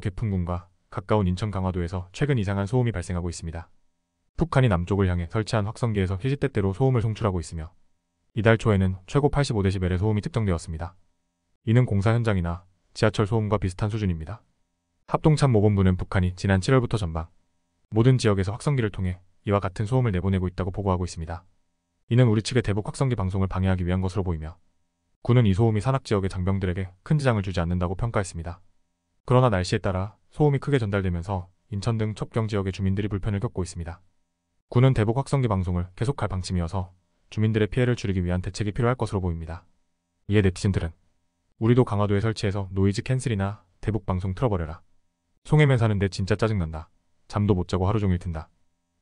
개풍군과 가까운 인천 강화도에서 최근 이상한 소음이 발생하고 있습니다. 북한이 남쪽을 향해 설치한 확성기에서 시지때때로 소음을 송출하고 있으며 이달 초에는 최고 85데시벨의 소음이 측정되었습니다. 이는 공사 현장이나 지하철 소음과 비슷한 수준입니다. 합동참 모본부는 북한이 지난 7월부터 전방 모든 지역에서 확성기를 통해 이와 같은 소음을 내보내고 있다고 보고하고 있습니다. 이는 우리 측의 대북 확성기 방송을 방해하기 위한 것으로 보이며 군은 이 소음이 산악 지역의 장병들에게 큰 지장을 주지 않는다고 평가했습니다. 그러나 날씨에 따라 소음이 크게 전달되면서 인천 등 첩경 지역의 주민들이 불편을 겪고 있습니다. 군은 대북 확성기 방송을 계속할 방침이어서 주민들의 피해를 줄이기 위한 대책이 필요할 것으로 보입니다. 이에 네티즌들은 우리도 강화도에 설치해서 노이즈 캔슬이나 대북 방송 틀어버려라. 송해면 사는데 진짜 짜증난다. 잠도 못 자고 하루 종일 든다.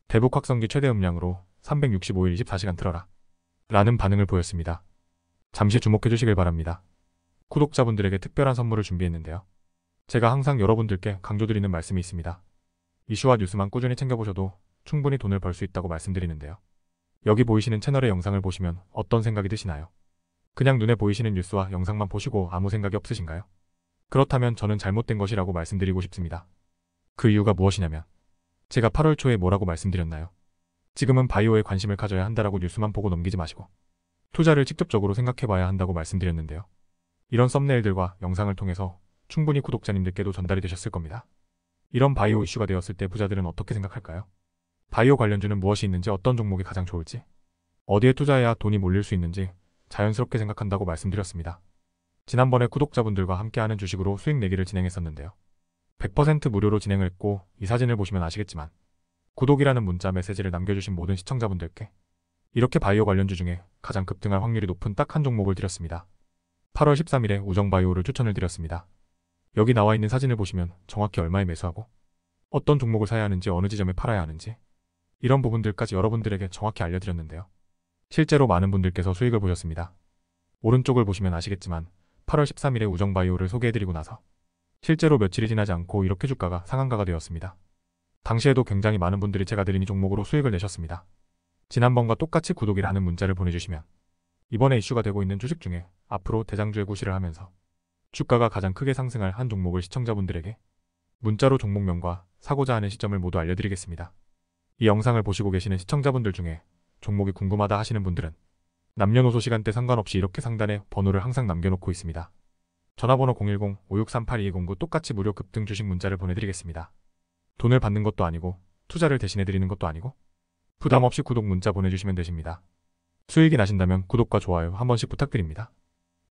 대북 확성기 최대 음량으로 365일 24시간 틀어라. 라는 반응을 보였습니다. 잠시 주목해 주시길 바랍니다. 구독자분들에게 특별한 선물을 준비했는데요. 제가 항상 여러분들께 강조드리는 말씀이 있습니다. 이슈와 뉴스만 꾸준히 챙겨보셔도 충분히 돈을 벌 수 있다고 말씀드리는데요. 여기 보이시는 채널의 영상을 보시면 어떤 생각이 드시나요? 그냥 눈에 보이시는 뉴스와 영상만 보시고 아무 생각이 없으신가요? 그렇다면 저는 잘못된 것이라고 말씀드리고 싶습니다. 그 이유가 무엇이냐면 제가 8월 초에 뭐라고 말씀드렸나요? 지금은 바이오에 관심을 가져야 한다라고 뉴스만 보고 넘기지 마시고 투자를 직접적으로 생각해봐야 한다고 말씀드렸는데요. 이런 썸네일들과 영상을 통해서 충분히 구독자님들께도 전달이 되셨을 겁니다. 이런 바이오 이슈가 되었을 때 부자들은 어떻게 생각할까요? 바이오 관련주는 무엇이 있는지 어떤 종목이 가장 좋을지 어디에 투자해야 돈이 몰릴 수 있는지 자연스럽게 생각한다고 말씀드렸습니다. 지난번에 구독자분들과 함께하는 주식으로 수익 내기를 진행했었는데요. 100% 무료로 진행을 했고 이 사진을 보시면 아시겠지만 구독이라는 문자 메시지를 남겨주신 모든 시청자분들께 이렇게 바이오 관련주 중에 가장 급등할 확률이 높은 딱 한 종목을 드렸습니다. 8월 13일에 우정바이오를 추천을 드렸습니다. 여기 나와 있는 사진을 보시면 정확히 얼마에 매수하고 어떤 종목을 사야 하는지 어느 지점에 팔아야 하는지 이런 부분들까지 여러분들에게 정확히 알려드렸는데요. 실제로 많은 분들께서 수익을 보셨습니다. 오른쪽을 보시면 아시겠지만 8월 13일에 우정바이오를 소개해드리고 나서 실제로 며칠이 지나지 않고 이렇게 주가가 상한가가 되었습니다. 당시에도 굉장히 많은 분들이 제가 드린 이 종목으로 수익을 내셨습니다. 지난번과 똑같이 구독이라는 문자를 보내주시면 이번에 이슈가 되고 있는 주식 중에 앞으로 대장주의 구시를 하면서 주가가 가장 크게 상승할 한 종목을 시청자분들에게 문자로 종목명과 사고자 하는 시점을 모두 알려드리겠습니다. 이 영상을 보시고 계시는 시청자분들 중에 종목이 궁금하다 하시는 분들은 남녀노소 시간대 상관없이 이렇게 상단에 번호를 항상 남겨놓고 있습니다. 전화번호 010-5638-2209 똑같이 무료 급등 주식 문자를 보내드리겠습니다. 돈을 받는 것도 아니고 투자를 대신해드리는 것도 아니고 부담없이 구독 문자 보내주시면 되십니다. 수익이 나신다면 구독과 좋아요 한 번씩 부탁드립니다.